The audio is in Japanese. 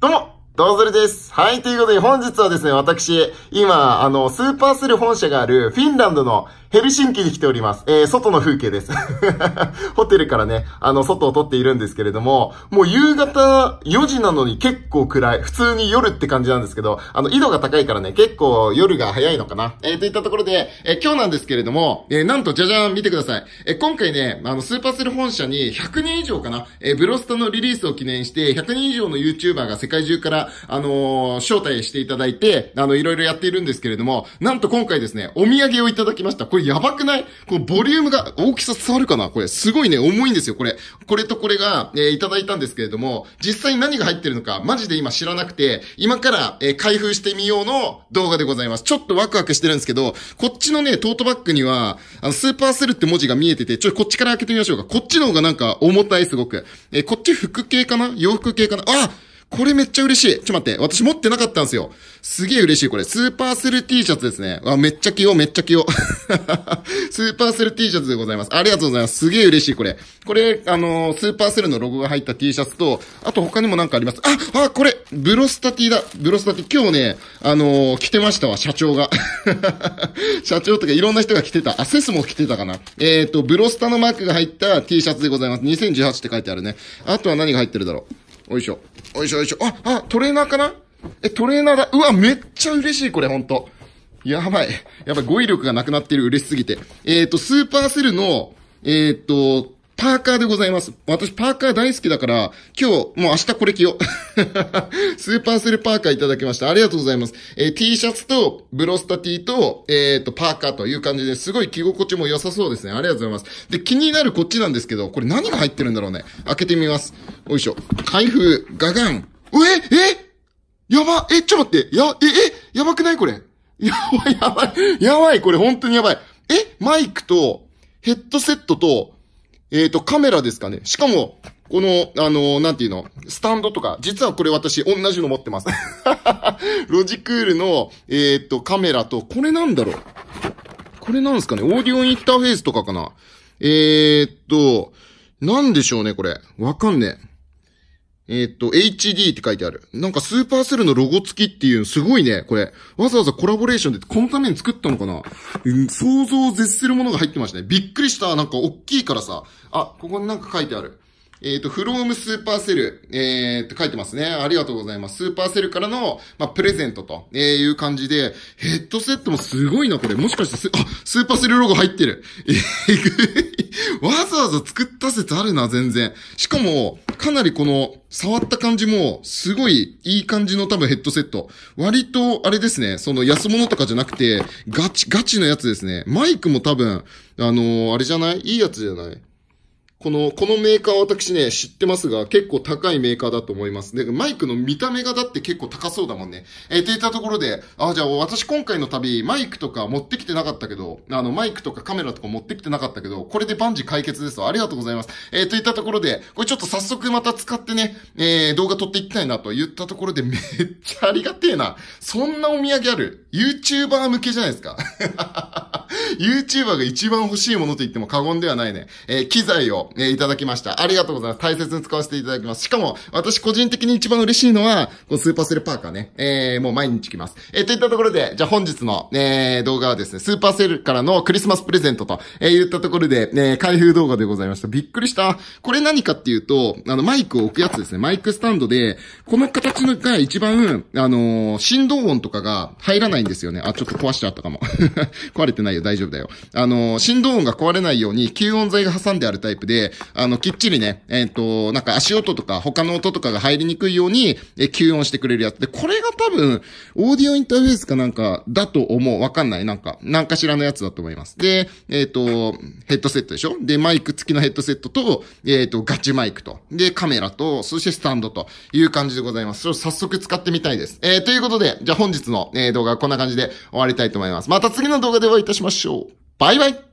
どうもどうぞるです。はい、ということで本日はですね、私、今、あの、スーパーすル本社があるフィンランドのヘルシンキに来ております。えー、外の風景です。ホテルからね、あの、外を撮っているんですけれども、もう夕方4時なのに結構暗い。普通に夜って感じなんですけど、あの、緯度が高いからね、結構夜が早いのかな。えー、といったところで、えー、今日なんですけれども、えー、なんとじゃじゃん、見てください。えー、今回ね、あの、スーパーセル本社に100人以上かな、えー、ブロストのリリースを記念して、100人以上の YouTuber が世界中から、あのー、招待していただいて、あの、いろいろやっているんですけれども、なんと今回ですね、お土産をいただきました。れやばくないこのボリュームが、大きさ伝わるかなこれ、すごいね、重いんですよ、これ。これとこれが、えー、いただいたんですけれども、実際に何が入ってるのか、マジで今知らなくて、今から、えー、開封してみようの動画でございます。ちょっとワクワクしてるんですけど、こっちのね、トートバッグには、あの、スーパーセルって文字が見えてて、ちょ、こっちから開けてみましょうか。こっちの方がなんか重たい、すごく。えー、こっち服系かな洋服系かなあこれめっちゃ嬉しい。ちょ待って。私持ってなかったんですよ。すげえ嬉しい。これ、スーパーセル T シャツですね。わ、めっちゃ着よう、めっちゃ着よう。スーパーセル T シャツでございます。ありがとうございます。すげえ嬉しい、これ。これ、あのー、スーパーセルのロゴが入った T シャツと、あと他にもなんかあります。あ、あ、これ、ブロスタティだ。ブロスタティ。今日ね、あのー、着てましたわ、社長が。社長とかいろんな人が着てた。あ、セスも着てたかな。えっ、ー、と、ブロスタのマークが入った T シャツでございます。2018って書いてあるね。あとは何が入ってるだろう。おいしょ。おいしょ、おいしょ。あ、あ、トレーナーかなえ、トレーナーだ。うわ、めっちゃ嬉しい、これ、ほんと。やばい。やばい、語彙力がなくなってる、嬉しすぎて。えっ、ー、と、スーパーセルの、えっ、ー、と、パーカーでございます。私パーカー大好きだから、今日、もう明日これ着よう。スーパーセルパーカーいただきました。ありがとうございます。えー、T シャツと、ブロスタティと、えっ、ー、と、パーカーという感じですごい着心地も良さそうですね。ありがとうございます。で、気になるこっちなんですけど、これ何が入ってるんだろうね。開けてみます。おいしょ。開封、ガガン。うええやばえ、ちょ待って。や、え、え、やばくないこれ。やばい、やばい。やばい、これ本当にやばい。え、マイクと、ヘッドセットと、えっ、ー、と、カメラですかね。しかも、この、あのー、なんていうの、スタンドとか、実はこれ私同じの持ってます。ロジクールの、えっ、ー、と、カメラと、これなんだろう。これなんですかね。オーディオインターフェースとかかな。えっと、なんでしょうね、これ。わかんねえ。えー、っと、HD って書いてある。なんかスーパーセルのロゴ付きっていう、すごいね、これ。わざわざコラボレーションでこのために作ったのかな、うん、想像を絶するものが入ってましたね。びっくりした。なんか大きいからさ。あ、ここになんか書いてある。えっ、と、フロームスーパーセル、えー、って書いてますね。ありがとうございます。スーパーセルからの、まあ、プレゼントと、えー、いう感じで、ヘッドセットもすごいな、これ。もしかしてス、あ、スーパーセルロゴ入ってる。えー、ざ作った説あるな、全然。しかも、かなりこの、触った感じも、すごいいい感じの多分ヘッドセット。割と、あれですね、その安物とかじゃなくて、ガチ、ガチのやつですね。マイクも多分、あのー、あれじゃないいいやつじゃないこの、このメーカー私ね、知ってますが、結構高いメーカーだと思います。で、マイクの見た目がだって結構高そうだもんね。えー、いったところで、あ、じゃあ私今回の旅、マイクとか持ってきてなかったけど、あの、マイクとかカメラとか持ってきてなかったけど、これで万事解決ですわ。ありがとうございます。えー、といったところで、これちょっと早速また使ってね、えー、動画撮っていきたいなと言ったところで、めっちゃありがてえな。そんなお土産ある ?YouTuber 向けじゃないですか。YouTuber が一番欲しいものと言っても過言ではないね。えー、機材を、えー、いただきました。ありがとうございます。大切に使わせていただきます。しかも、私個人的に一番嬉しいのは、このスーパーセルパーカーね。えー、もう毎日来ます。えー、といったところで、じゃあ本日の、えー、動画はですね、スーパーセルからのクリスマスプレゼントと、えー、言ったところで、えー、開封動画でございました。びっくりした。これ何かっていうと、あの、マイクを置くやつですね。マイクスタンドで、この形のが一番、あのー、振動音とかが入らないんですよね。あ、ちょっと壊しちゃったかも。壊れてないよ。大丈夫。丈夫だよ。あの、振動音が壊れないように吸音材が挟んであるタイプで、あの、きっちりね、えっ、ー、と、なんか足音とか他の音とかが入りにくいように、えー、吸音してくれるやつで、これが多分、オーディオインターフェースかなんかだと思う。わかんない。なんか、なんかしらのやつだと思います。で、えっ、ー、と、ヘッドセットでしょで、マイク付きのヘッドセットと、えっ、と、ガチマイクと、で、カメラと、そしてスタンドという感じでございます。それを早速使ってみたいです。えということで、じゃあ本日の、え動画はこんな感じで終わりたいと思います。また次の動画でお会いいたしましょう。ょう。バイバイ